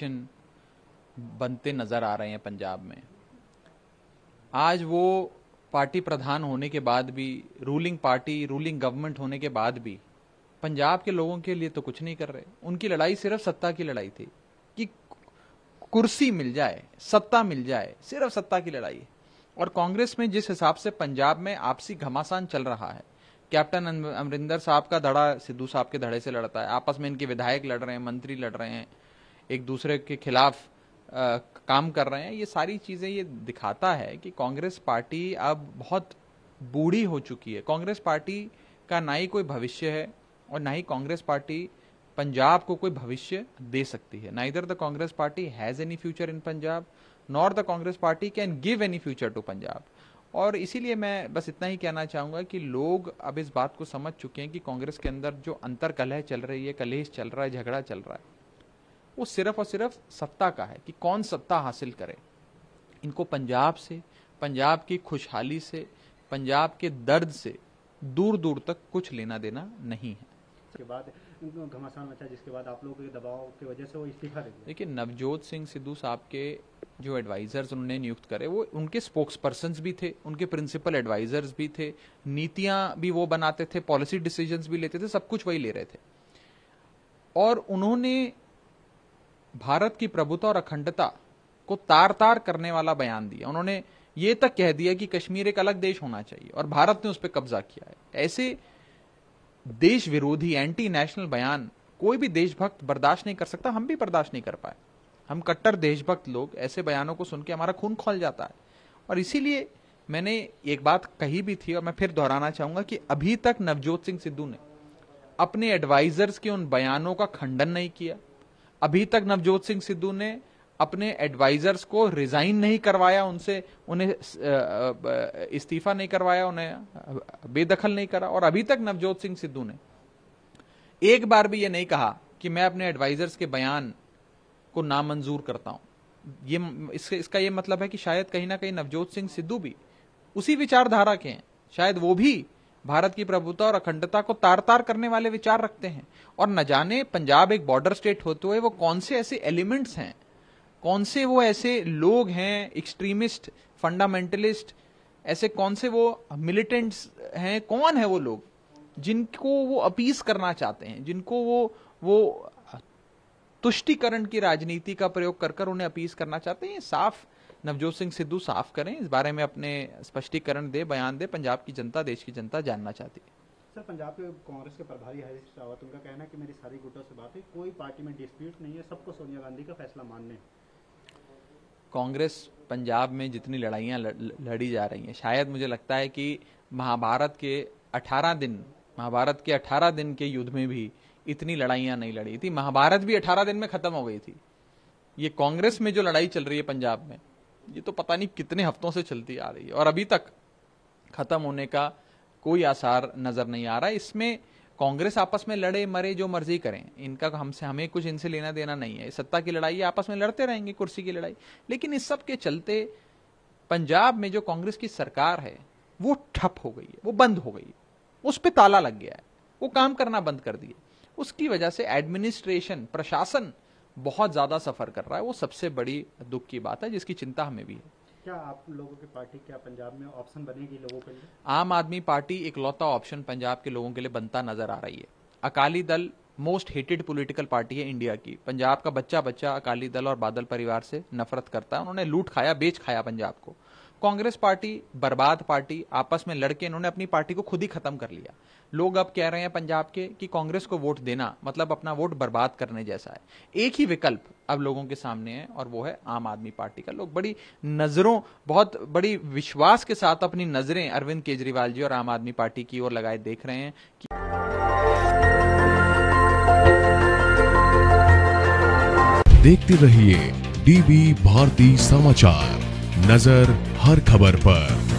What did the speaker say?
connection बनते नज़र आ रहे हैं पंजाब में आज वो पार्टी प्रधान होने के बाद भी रूलिंग पार्टी रूलिंग गवर्नमेंट होने के बाद भी पंजाब के लोगों के लिए तो कुछ नहीं कर रहे उनकी लड़ाई सिर्फ सत्ता की लड़ाई थी कि कुर्सी मिल जाए सत्ता मिल जाए सिर्फ सत्ता की लड़ाई और कांग्रेस में जिस हिसाब से पंजाब में आपसी घमासान चल रहा है कैप्टन अमरिंदर साहब का धड़ा सिद्धू साहब के धड़े से लड़ता है आपस में इनके विधायक लड़ रहे हैं मंत्री लड़ रहे हैं एक दूसरे के खिलाफ आ, काम कर रहे हैं ये सारी चीज़ें ये दिखाता है कि कांग्रेस पार्टी अब बहुत बूढ़ी हो चुकी है कांग्रेस पार्टी का ना ही कोई भविष्य है और ना ही कांग्रेस पार्टी पंजाब को कोई भविष्य दे सकती है ना इधर the Congress party has any future in Punjab nor the Congress party can give any future to Punjab और इसीलिए मैं बस इतना ही कहना चाहूँगा कि लोग अब इस बात को समझ चुके हैं कि कांग्रेस के अंदर जो अंतर कलह चल रही है कलेश चल रहा है झगड़ा चल रहा है वो सिर्फ और सिर्फ सत्ता का है कि कौन सत्ता हासिल करे इनको पंजाब से पंजाब की खुशहाली से पंजाब के दर्द से दूर दूर तक कुछ लेना देना नहीं है के बाद घमासान मचा जिसके बाद आप लोगों के दबाव की वजह से वो इस्तीफा दे देखिए नवजोत सिंह सिद्धू साहब के जो एडवाइजर्स उन्होंने नियुक्त करे वो उनके स्पोक्स पर्सन भी थे उनके प्रिंसिपल एडवाइजर्स भी थे नीतियां भी वो बनाते थे पॉलिसी डिसीजंस भी लेते थे सब कुछ वही ले रहे थे और उन्होंने भारत की प्रभुता और अखंडता को तार तार करने वाला बयान दिया उन्होंने ये तक कह दिया कि कश्मीर एक अलग देश होना चाहिए और भारत ने उस पर कब्जा किया है ऐसे देश विरोधी एंटी नेशनल बयान कोई भी देशभक्त बर्दाश्त नहीं कर सकता हम भी बर्दाश्त नहीं कर पाए हम कट्टर देशभक्त लोग ऐसे बयानों को सुन के हमारा खून खोल जाता है और इसीलिए मैंने एक बात कही भी थी और मैं फिर दोहराना चाहूंगा कि अभी तक नवजोत सिंह सिद्धू ने अपने एडवाइजर्स के उन बयानों का खंडन नहीं किया अभी तक नवजोत सिंह सिद्धू ने अपने एडवाइजर्स को रिजाइन नहीं करवाया उनसे उन्हें इस्तीफा नहीं करवाया उन्हें बेदखल नहीं करा और अभी तक नवजोत सिंह सिद्धू ने एक बार भी यह नहीं कहा कि मैं अपने एडवाइजर्स के बयान को नामंजूर करता हूं ये इस, इसका यह मतलब है कि शायद कहीं ना कहीं नवजोत सिंह सिद्धू भी उसी विचारधारा के हैं शायद वो भी भारत की प्रभुता और अखंडता को तार तार करने वाले विचार रखते हैं और न जाने पंजाब एक बॉर्डर स्टेट होते हुए वो कौन से ऐसे एलिमेंट्स हैं कौन से वो ऐसे लोग हैं एक्सट्रीमिस्ट फंडामेंटलिस्ट ऐसे कौन से वो मिलिटेंट्स हैं कौन है वो लोग जिनको वो अपीस करना चाहते हैं जिनको वो वो तुष्टिकरण की राजनीति का प्रयोग कर कर उन्हें अपीस करना चाहते हैं साफ नवजोत सिंह सिद्धू साफ करें इस बारे में अपने स्पष्टीकरण दे बयान दे पंजाब की जनता देश की जनता जानना चाहती है सर पंजाब के कांग्रेस के प्रभारी हरीश रावत उनका कहना है कि मेरी सारी गुटों से बात है कोई पार्टी में डिस्प्यूट नहीं है सबको सोनिया गांधी का फैसला मानने कांग्रेस पंजाब में जितनी लड़ाइयाँ लड़ी जा रही हैं शायद मुझे लगता है कि महाभारत के 18 दिन महाभारत के 18 दिन के युद्ध में भी इतनी लड़ाइयाँ नहीं लड़ी थी महाभारत भी 18 दिन में खत्म हो गई थी ये कांग्रेस में जो लड़ाई चल रही है पंजाब में ये तो पता नहीं कितने हफ्तों से चलती आ रही है और अभी तक खत्म होने का कोई आसार नजर नहीं आ रहा इसमें कांग्रेस आपस में लड़े मरे जो मर्जी करें इनका हमसे हमें कुछ इनसे लेना देना नहीं है सत्ता की लड़ाई आपस में लड़ते रहेंगे कुर्सी की लड़ाई लेकिन इस सब के चलते पंजाब में जो कांग्रेस की सरकार है वो ठप हो गई है वो बंद हो गई है उस पर ताला लग गया है वो काम करना बंद कर दिए उसकी वजह से एडमिनिस्ट्रेशन प्रशासन बहुत ज्यादा सफर कर रहा है वो सबसे बड़ी दुख की बात है जिसकी चिंता हमें भी है क्या आप लोगों की पार्टी क्या पंजाब में ऑप्शन बनेगी लोगों के लिए आम आदमी पार्टी इकलौता ऑप्शन पंजाब के लोगों के लिए बनता नजर आ रही है Akali Dal most hated political party है इंडिया की पंजाब का बच्चा बच्चा अकाली दल और बादल परिवार से नफरत करता है उन्होंने लूट खाया बेच खाया पंजाब को कांग्रेस पार्टी बर्बाद पार्टी आपस में लड़के इन्होंने अपनी पार्टी को खुद ही खत्म कर लिया लोग अब कह रहे हैं पंजाब के कि कांग्रेस को वोट देना मतलब अपना वोट बर्बाद करने जैसा है एक ही विकल्प अब लोगों के सामने है और वो है आम आदमी पार्टी का लोग बड़ी नजरों बहुत बड़ी विश्वास के साथ अपनी नजरें अरविंद केजरीवाल जी और आम आदमी पार्टी की ओर लगाए देख रहे हैं कि देखते रहिए डीवी भारती समाचार नजर हर खबर पर